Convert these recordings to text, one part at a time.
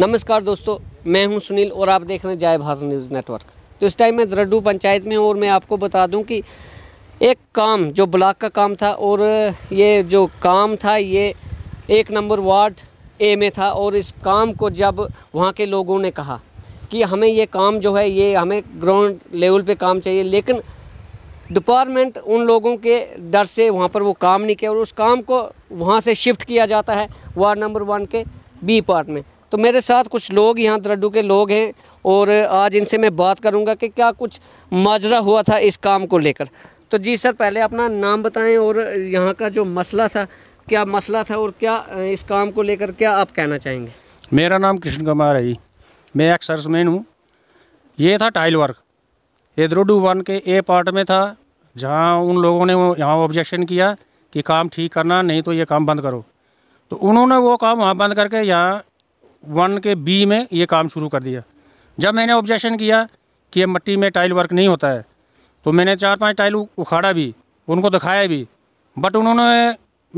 नमस्कार दोस्तों मैं हूं सुनील और आप देख रहे हैं जय भारत न्यूज़ नेटवर्क तो इस टाइम मैं दरडू पंचायत में और मैं आपको बता दूं कि एक काम जो ब्लॉक का काम था और ये जो काम था ये एक नंबर वार्ड ए में था और इस काम को जब वहाँ के लोगों ने कहा कि हमें ये काम जो है ये हमें ग्राउंड लेवल पे काम चाहिए लेकिन डिपार्टमेंट उन लोगों के डर से वहाँ पर वो काम नहीं किया और उस काम को वहाँ से शिफ्ट किया जाता है वार्ड नंबर वन के बी पार्ट में तो मेरे साथ कुछ लोग यहाँ द्रड्डू के लोग हैं और आज इनसे मैं बात करूँगा कि क्या कुछ माजरा हुआ था इस काम को लेकर तो जी सर पहले अपना नाम बताएं और यहाँ का जो मसला था क्या मसला था और क्या इस काम को लेकर क्या आप कहना चाहेंगे मेरा नाम कृष्ण कुमार है मैं एक सर्समैन हूँ ये था टाइल वर्क ये द्रोडू वन के ए पार्ट में था जहाँ उन लोगों ने वो यहाँ ऑब्जेक्शन किया कि काम ठीक करना नहीं तो ये काम बंद करो तो उन्होंने वो काम वहाँ बंद करके यहाँ वन के बी में ये काम शुरू कर दिया जब मैंने ऑब्जेक्शन किया कि ये मट्टी में टाइल वर्क नहीं होता है तो मैंने चार पांच टाइल उखाड़ा भी उनको दिखाया भी बट उन्होंने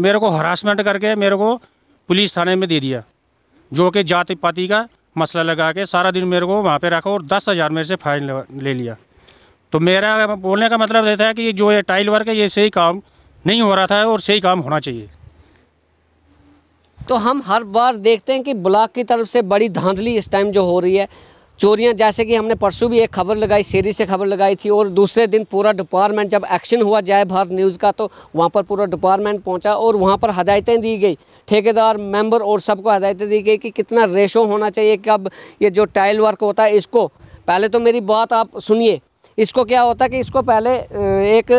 मेरे को हरासमेंट करके मेरे को पुलिस थाने में दे दिया जो कि जाति पाति का मसला लगा के सारा दिन मेरे को वहाँ पर रखा और दस हज़ार मेरे से फाइन ले लिया तो मेरा बोलने का मतलब ये था कि जो ये टाइल वर्क है ये सही काम नहीं हो रहा था और सही काम होना चाहिए तो हम हर बार देखते हैं कि ब्लॉक की तरफ से बड़ी धांधली इस टाइम जो हो रही है चोरियां जैसे कि हमने परसों भी एक खबर लगाई शेरी से खबर लगाई थी और दूसरे दिन पूरा डिपार्टमेंट जब एक्शन हुआ जय भारत न्यूज़ का तो वहाँ पर पूरा डिपार्टमेंट पहुँचा और वहाँ पर हदायतें दी गई ठेकेदार मेंबर और सबको हदायतें दी गई कि कितना रेशो होना चाहिए कब ये जो टाइल वर्क होता है इसको पहले तो मेरी बात आप सुनिए इसको क्या होता है कि इसको पहले एक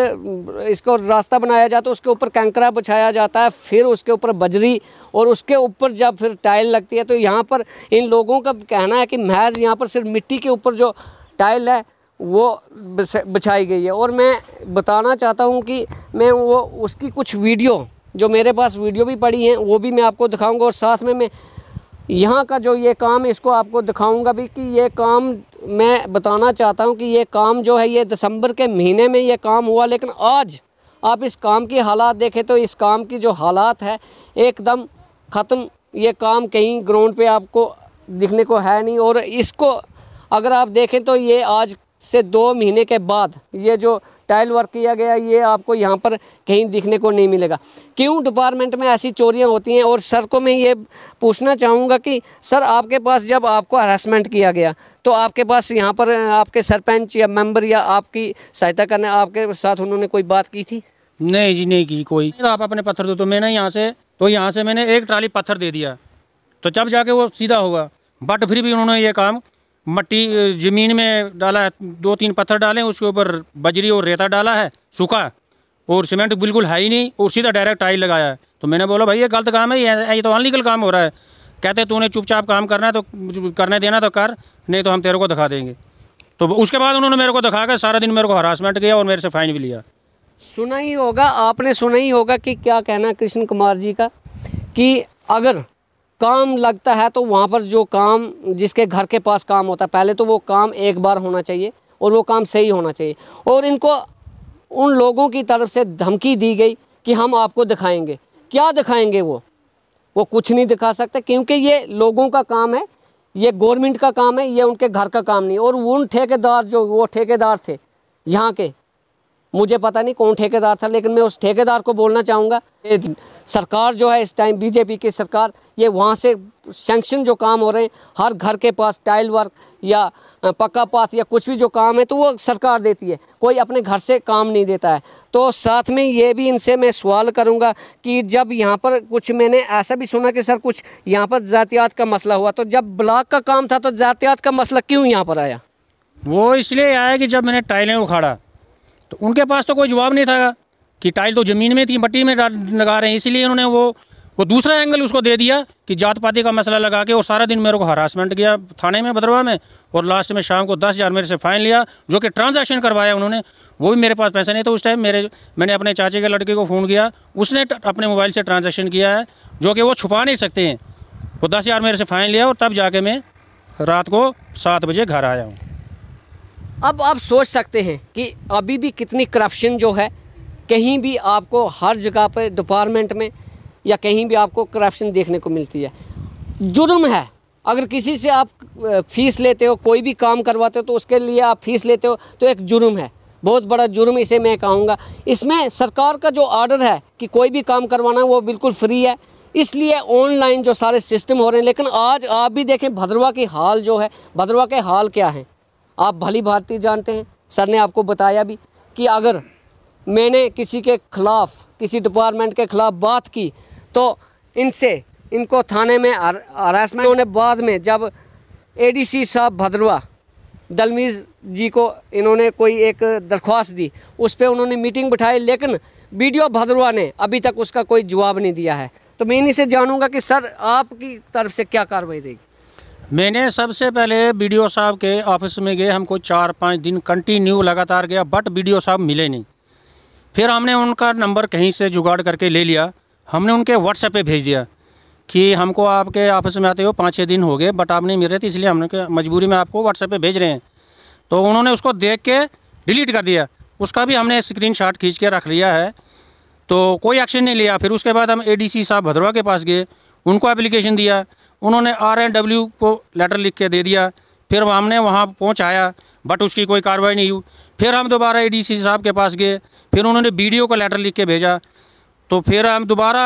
इसको रास्ता बनाया जाता है तो उसके ऊपर कैंकरा बिछाया जाता है फिर उसके ऊपर बजरी और उसके ऊपर जब फिर टाइल लगती है तो यहाँ पर इन लोगों का कहना है कि महज यहाँ पर सिर्फ मिट्टी के ऊपर जो टाइल है वो बिछाई गई है और मैं बताना चाहता हूँ कि मैं वो उसकी कुछ वीडियो जो मेरे पास वीडियो भी पड़ी हैं वो भी मैं आपको दिखाऊँगा और साथ में मैं यहाँ का जो ये काम इसको आपको दिखाऊंगा भी कि ये काम मैं बताना चाहता हूँ कि ये काम जो है ये दिसंबर के महीने में ये काम हुआ लेकिन आज आप इस काम की हालात देखें तो इस काम की जो हालात है एकदम ख़त्म ये काम कहीं ग्राउंड पे आपको दिखने को है नहीं और इसको अगर आप देखें तो ये आज से दो महीने के बाद ये जो टाइल वर्क किया गया ये आपको यहाँ पर कहीं दिखने को नहीं मिलेगा क्यों डिपार्टमेंट में ऐसी चोरियाँ होती हैं और सर को मैं ये पूछना चाहूँगा कि सर आपके पास जब आपको हरासमेंट किया गया तो आपके पास यहाँ पर आपके सरपंच या मेम्बर या आपकी सहायता करने आपके साथ उन्होंने कोई बात की थी नहीं जी नहीं की कोई आप अपने पत्थर दो तो मैंने यहाँ से तो यहाँ से मैंने एक ट्राली पत्थर दे दिया तो जब जाके वो सीधा होगा बट फिर भी उन्होंने ये काम मट्टी ज़मीन में डाला है दो तीन पत्थर हैं उसके ऊपर बजरी और रेता डाला है सूखा और सीमेंट बिल्कुल है ही नहीं और सीधा डायरेक्ट टाइल लगाया है तो मैंने बोला भाई ये गलत काम है ये ये तो अनलीगल काम हो रहा है कहते तूने चुपचाप काम करना है तो करने देना तो कर नहीं तो हम तेरे को दिखा देंगे तो उसके बाद उन्होंने मेरे को दिखा कर सारा दिन मेरे को हरासमेंट किया और मेरे से फ़ाइन भी लिया सुना ही होगा आपने सुना ही होगा कि क्या कहना कृष्ण कुमार जी का कि अगर काम लगता है तो वहाँ पर जो काम जिसके घर के पास काम होता है पहले तो वो काम एक बार होना चाहिए और वो काम सही होना चाहिए और इनको उन लोगों की तरफ से धमकी दी गई कि हम आपको दिखाएंगे क्या दिखाएंगे वो वो कुछ नहीं दिखा सकते क्योंकि ये लोगों का काम है ये गवर्नमेंट का काम है ये उनके घर का काम नहीं और उन ठेकेदार जो वो ठेकेदार थे यहाँ के मुझे पता नहीं कौन ठेकेदार था लेकिन मैं उस ठेकेदार को बोलना चाहूँगा सरकार जो है इस टाइम बीजेपी की सरकार ये वहाँ से सेंक्शन जो काम हो रहे हैं हर घर के पास टाइल वर्क या पक्का पाथ या कुछ भी जो काम है तो वो सरकार देती है कोई अपने घर से काम नहीं देता है तो साथ में ये भी इनसे मैं सवाल करूँगा कि जब यहाँ पर कुछ मैंने ऐसा भी सुना कि सर कुछ यहाँ पर ज़ातियात का मसला हुआ तो जब ब्लाक का काम था तो ज़ातियात का मसला क्यों यहाँ पर आया वो इसलिए आया कि जब मैंने टाइलें उखाड़ा तो उनके पास तो कोई जवाब नहीं था कि टाइल तो ज़मीन में थी मट्टी में लगा रहे हैं इसलिए उन्होंने वो वो दूसरा एंगल उसको दे दिया कि जात पाती का मसला लगा के और सारा दिन मेरे को हरासमेंट किया थाने में भद्रवा में और लास्ट में शाम को दस हज़ार मेरे से फ़ाइन लिया जो कि ट्रांजैक्शन करवाया उन्होंने वो भी मेरे पास पैसे नहीं थे उस टाइम मेरे मैंने अपने चाचे के लड़के को फ़ोन किया उसने अपने मोबाइल से ट्रांजेक्शन किया है जो कि वो छुपा नहीं सकते हैं वो दस हज़ार मेरे से फ़ाइन लिया और तब जाके मैं रात को सात बजे घर आया हूँ अब आप सोच सकते हैं कि अभी भी कितनी करप्शन जो है कहीं भी आपको हर जगह पर डिपार्टमेंट में या कहीं भी आपको करप्शन देखने को मिलती है जुर्म है अगर किसी से आप फीस लेते हो कोई भी काम करवाते हो तो उसके लिए आप फीस लेते हो तो एक जुर्म है बहुत बड़ा जुर्म इसे मैं कहूँगा इसमें सरकार का जो ऑर्डर है कि कोई भी काम करवाना है वो बिल्कुल फ्री है इसलिए ऑनलाइन जो सारे सिस्टम हो रहे हैं लेकिन आज आप भी देखें भद्रवा की हाल जो है भद्रवा के हाल क्या हैं आप भली भांति जानते हैं सर ने आपको बताया भी कि अगर मैंने किसी के खिलाफ किसी डिपार्टमेंट के खिलाफ बात की तो इनसे इनको थाने में हरासमेंट होने बाद में जब एडीसी साहब भद्रवा दलमीज जी को इन्होंने कोई एक दरख्वास्त दी उस पर उन्होंने मीटिंग बिठाई लेकिन वीडियो भद्रवा ने अभी तक उसका कोई जवाब नहीं दिया है तो मैं इन्हीं से जानूंगा कि सर आपकी तरफ से क्या कार्रवाई रहेगी मैंने सबसे पहले वीडियो साहब के ऑफिस में गए हमको चार पाँच दिन कंटिन्यू लगातार गया बट वीडियो साहब मिले नहीं फिर हमने उनका नंबर कहीं से जुगाड़ करके ले लिया हमने उनके व्हाट्सएप पे भेज दिया कि हमको आपके ऑफिस में आते हो पाँच छः दिन हो गए बट आप नहीं मिल रहे थे इसलिए हमने मजबूरी में आपको व्हाट्सएप पे भेज रहे हैं तो उन्होंने उसको देख के डिलीट कर दिया उसका भी हमने स्क्रीन शॉट खींच के रख लिया है तो कोई एक्शन नहीं लिया फिर उसके बाद हम ए साहब भद्रवा के पास गए उनको एप्लीकेशन दिया उन्होंने आर एंड डब्ल्यू को लेटर लिख के दे दिया फिर हमने वहाँ पहुँचाया बट उसकी कोई कार्रवाई नहीं हुई फिर हम दोबारा ए साहब के पास गए फिर उन्होंने बी का लेटर लिख के भेजा तो फिर हम दोबारा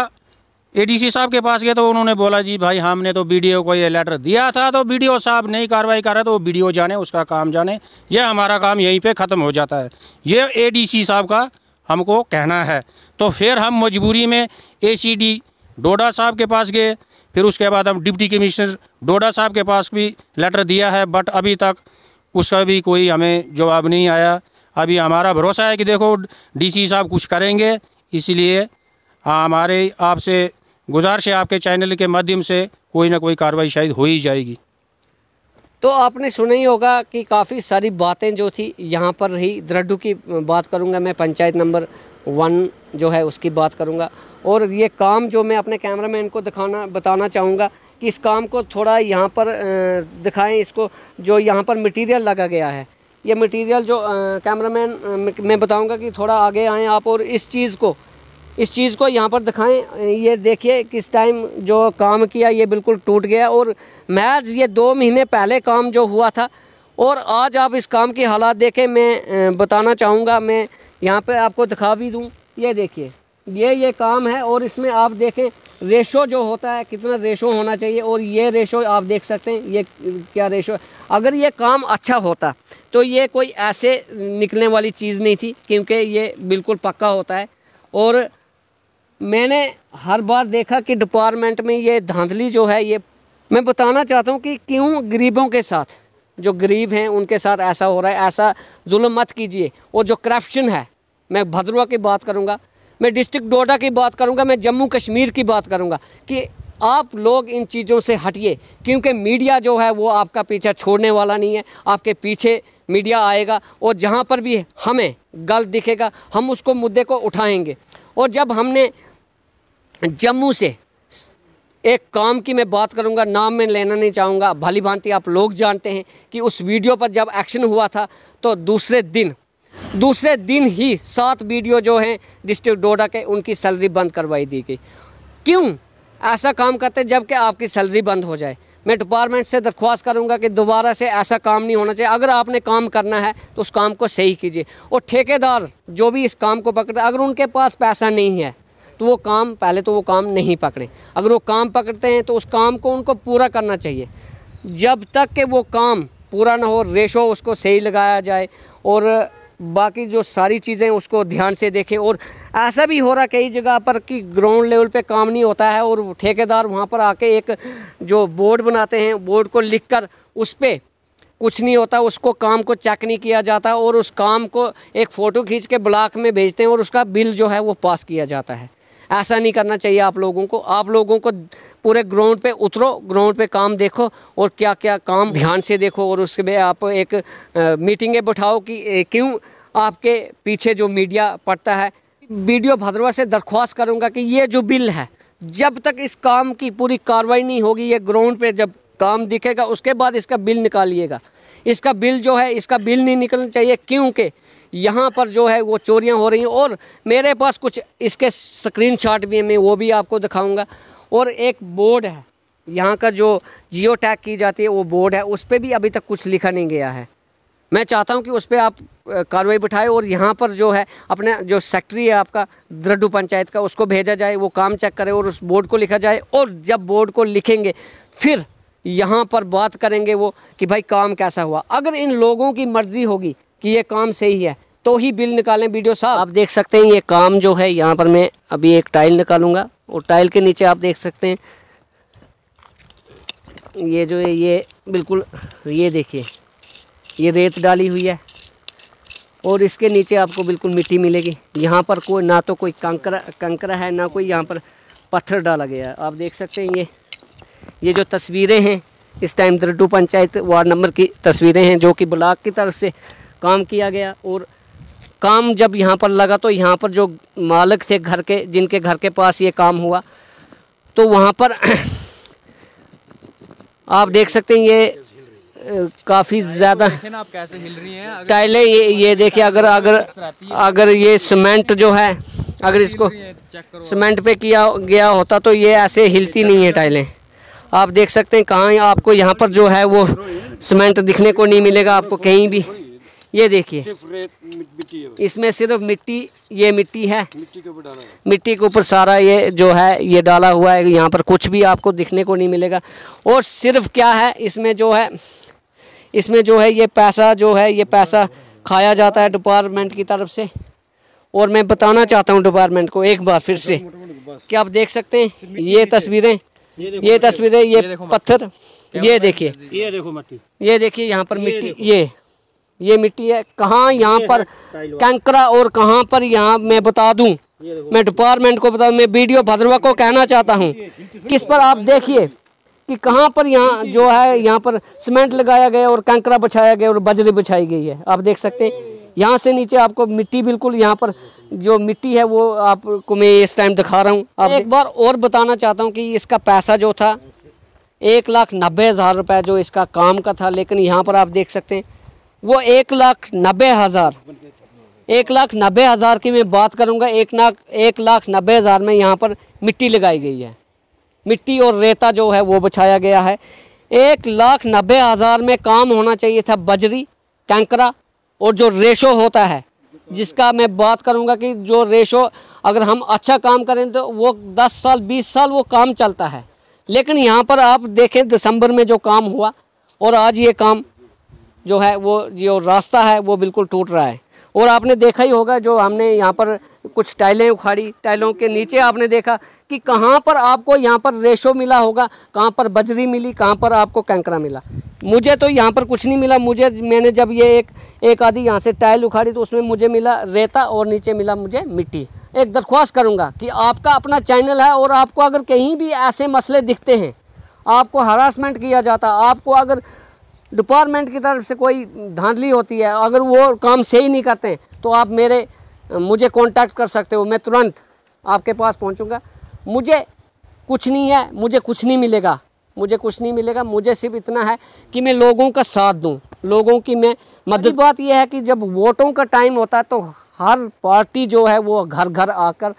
एडीसी साहब के पास गए तो उन्होंने बोला जी भाई हमने तो बीडीओ को ये लेटर दिया था तो बीडीओ साहब नहीं कार्रवाई कर रहे तो वो बीडीओ जाने उसका काम जाने ये हमारा काम यहीं पे ख़त्म हो जाता है ये एडीसी साहब का हमको कहना है तो फिर हम मजबूरी में एसीडी डोडा साहब के पास गए फिर उसके बाद हम डिप्टी कमिश्नर डोडा साहब के पास भी लेटर दिया है बट अभी तक उसका भी कोई हमें जवाब नहीं आया अभी हमारा भरोसा है कि देखो डीसी साहब कुछ करेंगे इसलिए हमारे आपसे गुजारिश है आपके चैनल के माध्यम से कोई ना कोई कार्रवाई शायद हो ही जाएगी तो आपने सुना ही होगा कि काफ़ी सारी बातें जो थी यहाँ पर रही द्रड्डू की बात करूँगा मैं पंचायत नंबर वन जो है उसकी बात करूँगा और ये काम जो मैं अपने कैमरा मैन को दिखाना बताना चाहूँगा कि इस काम को थोड़ा यहाँ पर दिखाएं इसको जो यहाँ पर मटेरियल लगा गया है ये मटेरियल जो कैमरामैन मैं बताऊंगा कि थोड़ा आगे आएँ आप और इस चीज़ को इस चीज़ को यहाँ पर दिखाएं ये देखिए किस टाइम जो काम किया ये बिल्कुल टूट गया और महज ये दो महीने पहले काम जो हुआ था और आज आप इस काम की हालात देखें मैं बताना चाहूँगा मैं यहाँ पे आपको दिखा भी दूँ ये देखिए ये ये काम है और इसमें आप देखें रेशो जो होता है कितना रेशो होना चाहिए और ये रेशो आप देख सकते हैं ये क्या रेशो है अगर ये काम अच्छा होता तो ये कोई ऐसे निकलने वाली चीज़ नहीं थी क्योंकि ये बिल्कुल पक्का होता है और मैंने हर बार देखा कि डिपार्टमेंट में ये धांधली जो है ये मैं बताना चाहता हूँ कि क्यों गरीबों के साथ जो गरीब हैं उनके साथ ऐसा हो रहा है ऐसा जुल्म मत कीजिए और जो करप्शन है मैं भद्रवा की बात करूँगा मैं डिस्ट्रिक्ट डोडा की बात करूँगा मैं जम्मू कश्मीर की बात करूँगा कि आप लोग इन चीज़ों से हटिए क्योंकि मीडिया जो है वो आपका पीछा छोड़ने वाला नहीं है आपके पीछे मीडिया आएगा और जहाँ पर भी हमें गलत दिखेगा हम उसको मुद्दे को उठाएंगे और जब हमने जम्मू से एक काम की मैं बात करूंगा नाम मैं लेना नहीं चाहूँगा भली भांति आप लोग जानते हैं कि उस वीडियो पर जब एक्शन हुआ था तो दूसरे दिन दूसरे दिन ही सात वीडियो जो हैं डिस्ट्रिक्ट डोडा के उनकी सैलरी बंद करवाई दी गई क्यों ऐसा काम करते जबकि आपकी सैलरी बंद हो जाए मैं डिपार्टमेंट से दरख्वास्त करूंगा कि दोबारा से ऐसा काम नहीं होना चाहिए अगर आपने काम करना है तो उस काम को सही कीजिए और ठेकेदार जो भी इस काम को पकड़ते अगर उनके पास पैसा नहीं है तो वो काम पहले तो वो काम नहीं पकड़े अगर वो काम पकड़ते हैं तो उस काम को उनको पूरा करना चाहिए जब तक कि वो काम पूरा ना हो रेशो उसको सही लगाया जाए और बाकी जो सारी चीज़ें उसको ध्यान से देखें और ऐसा भी हो रहा कई जगह पर कि ग्राउंड लेवल पे काम नहीं होता है और ठेकेदार वहाँ पर आके एक जो बोर्ड बनाते हैं बोर्ड को लिख कर उस पर कुछ नहीं होता उसको काम को चेक नहीं किया जाता और उस काम को एक फ़ोटो खींच के ब्लॉक में भेजते हैं और उसका बिल जो है वो पास किया जाता है ऐसा नहीं करना चाहिए आप लोगों को आप लोगों को पूरे ग्राउंड पे उतरो ग्राउंड पे काम देखो और क्या क्या काम ध्यान से देखो और उसके बाद आप एक मीटिंगें बैठाओ कि क्यों आपके पीछे जो मीडिया पड़ता है वीडियो भद्रवा से दरख्वास्त करूँगा कि ये जो बिल है जब तक इस काम की पूरी कार्रवाई नहीं होगी ये ग्राउंड पर जब काम दिखेगा उसके बाद इसका बिल निकालिएगा इसका बिल जो है इसका बिल नहीं निकलना चाहिए क्योंकि यहाँ पर जो है वो चोरियाँ हो रही हैं और मेरे पास कुछ इसके स्क्रीन भी हैं मैं वो भी आपको दिखाऊँगा और एक बोर्ड है यहाँ का जो जियो टैग की जाती है वो बोर्ड है उस पर भी अभी तक कुछ लिखा नहीं गया है मैं चाहता हूँ कि उस पर आप कार्रवाई बिठाए और यहाँ पर जो है अपने जो सेक्रेटरी है आपका द्रड्डू पंचायत का उसको भेजा जाए वो काम चेक करे और उस बोर्ड को लिखा जाए और जब बोर्ड को लिखेंगे फिर यहाँ पर बात करेंगे वो कि भाई काम कैसा हुआ अगर इन लोगों की मर्ज़ी होगी कि ये काम सही है तो ही बिल निकालें वीडियो साहब आप देख सकते हैं ये काम जो है यहाँ पर मैं अभी एक टाइल निकालूंगा और टाइल के नीचे आप देख सकते हैं ये जो है ये बिल्कुल ये देखिए ये रेत डाली हुई है और इसके नीचे आपको बिल्कुल मिट्टी मिलेगी यहाँ पर कोई ना तो कोई कंकरा कंकरा है ना कोई यहाँ पर पत्थर डाला गया है आप देख सकते हैं ये ये जो तस्वीरें हैं इस टाइम दरडू पंचायत वार्ड नंबर की तस्वीरें हैं जो कि ब्लॉक की तरफ से काम किया गया और काम जब यहाँ पर लगा तो यहाँ पर जो मालिक थे घर के जिनके घर के पास ये काम हुआ तो वहाँ पर आप देख सकते हैं ये काफ़ी तो ज़्यादा हिल रही टाइलें ये ये देखिए अगर अगर अगर ये सीमेंट जो है अगर इसको सीमेंट पे किया गया होता तो ये ऐसे हिलती नहीं है टाइलें आप देख सकते हैं कहाँ आपको यहाँ पर जो है वो सीमेंट दिखने को नहीं मिलेगा आपको कहीं भी ये देखिए इसमें सिर्फ मिट्टी ये मिट्टी है मिट्टी के ऊपर डाला मिट्टी के ऊपर सारा ये जो है ये डाला हुआ है यहाँ पर कुछ भी आपको दिखने को नहीं मिलेगा और सिर्फ क्या है इसमें जो है इसमें जो है ये पैसा जो है ये पैसा खाया जाता है डिपार्टमेंट की तरफ से और मैं बताना चाहता हूँ डिपार्टमेंट को एक बार फिर से कि आप देख सकते हैं ये तस्वीरें ये तस्वीरें ये पत्थर ये देखिए ये देखो मिट्टी ये देखिए यहाँ पर मिट्टी ये ये मिट्टी है कहाँ यहाँ पर कैंकरा और कहाँ पर यहाँ मैं बता दूँ मैं डिपार्टमेंट को बता मैं वीडियो भद्रवा को कहना चाहता हूँ किस पर आप देखिए कि कहाँ पर यहाँ जो है यहाँ पर सीमेंट लगाया गया और कैंकरा बिछाया गया और बजरी बिछाई गई है आप देख सकते हैं यहाँ से नीचे आपको मिट्टी बिल्कुल यहाँ पर जो मिट्टी है वो आपको मैं इस टाइम दिखा रहा हूँ आप एक बार और बताना चाहता हूँ कि इसका पैसा जो था एक लाख नब्बे हज़ार रुपये जो इसका काम का था लेकिन यहाँ पर आप देख सकते हैं वो एक लाख नब्बे हज़ार एक लाख नब्बे हज़ार की मैं बात करूँगा एक लाख एक लाख नब्बे हज़ार में यहाँ पर मिट्टी लगाई गई है मिट्टी और रेता जो है वो बिछाया गया है एक लाख नब्बे हज़ार में काम होना चाहिए था बजरी कैंकरा और जो रेशो होता है जिसका मैं बात करूंगा कि जो रेशो अगर हम अच्छा काम करें तो वो दस साल बीस साल वो काम चलता है लेकिन यहाँ पर आप देखें दिसंबर में जो काम हुआ और आज ये काम जो है वो जो रास्ता है वो बिल्कुल टूट रहा है और आपने देखा ही होगा जो हमने यहाँ पर कुछ टाइलें उखाड़ी टाइलों के नीचे आपने देखा कि कहाँ पर आपको यहाँ पर रेशो मिला होगा कहाँ पर बजरी मिली कहाँ पर आपको कैंकरा मिला मुझे तो यहाँ पर कुछ नहीं मिला मुझे मैंने जब ये एक एक आधी यहाँ से टाइल उखाड़ी तो उसमें मुझे मिला रेता और नीचे मिला मुझे मिट्टी एक दरख्वास्त करूँगा कि आपका अपना चैनल है और आपको अगर कहीं भी ऐसे मसले दिखते हैं आपको हरासमेंट किया जाता आपको अगर डिपार्टमेंट की तरफ से कोई धांधली होती है अगर वो काम सही नहीं करते हैं तो आप मेरे मुझे कांटेक्ट कर सकते हो मैं तुरंत आपके पास पहुंचूंगा मुझे कुछ नहीं है मुझे कुछ नहीं मिलेगा मुझे कुछ नहीं मिलेगा मुझे सिर्फ इतना है कि मैं लोगों का साथ दूं लोगों की मैं मदद बात यह है कि जब वोटों का टाइम होता है तो हर पार्टी जो है वो घर घर आकर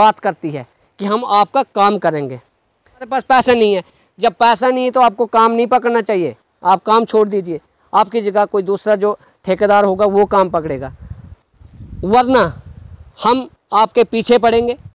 बात करती है कि हम आपका काम करेंगे हमारे पास पैसा नहीं है जब पैसा नहीं है तो आपको काम नहीं पकड़ना चाहिए आप काम छोड़ दीजिए आपकी जगह कोई दूसरा जो ठेकेदार होगा वो काम पकड़ेगा वरना हम आपके पीछे पड़ेंगे